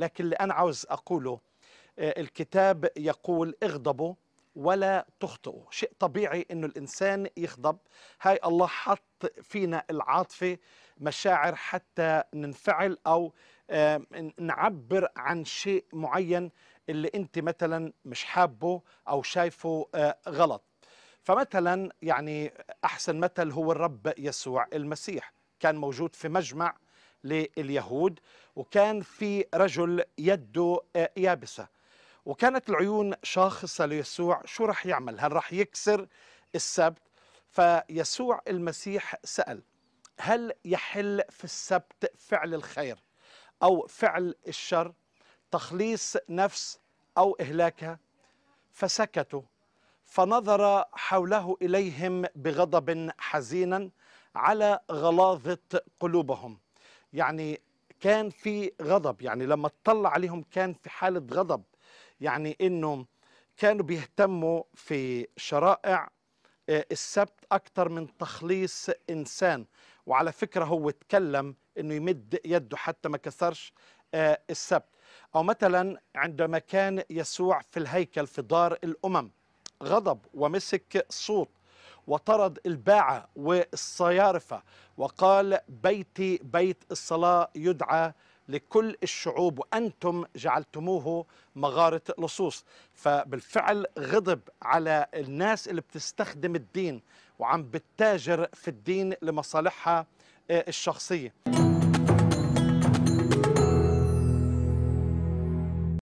لكن اللي أنا عاوز أقوله آه، الكتاب يقول اغضبوا ولا تخطئوا شيء طبيعي أنه الإنسان يغضب هاي الله حط فينا العاطفة مشاعر حتى ننفعل أو آه، نعبر عن شيء معين اللي أنت مثلا مش حابه أو شايفه آه، غلط فمثلا يعني أحسن مثل هو الرب يسوع المسيح كان موجود في مجمع لليهود وكان في رجل يده آه، يابسة وكانت العيون شاخصة ليسوع شو رح يعمل هل رح يكسر السبت فيسوع المسيح سأل هل يحل في السبت فعل الخير أو فعل الشر تخليص نفس أو إهلاكها فسكتوا فنظر حوله إليهم بغضب حزينا على غلاظة قلوبهم يعني كان في غضب يعني لما اطلع عليهم كان في حالة غضب يعني انه كانوا بيهتموا في شرائع آه، السبت أكثر من تخليص إنسان وعلى فكرة هو تكلم أنه يمد يده حتى ما كسرش آه، السبت أو مثلا عندما كان يسوع في الهيكل في دار الأمم غضب ومسك صوت وطرد الباعة والصيارفة وقال بيتي بيت الصلاة يدعى لكل الشعوب وأنتم جعلتموه مغارة لصوص فبالفعل غضب على الناس اللي بتستخدم الدين وعم بتاجر في الدين لمصالحها آه، الشخصية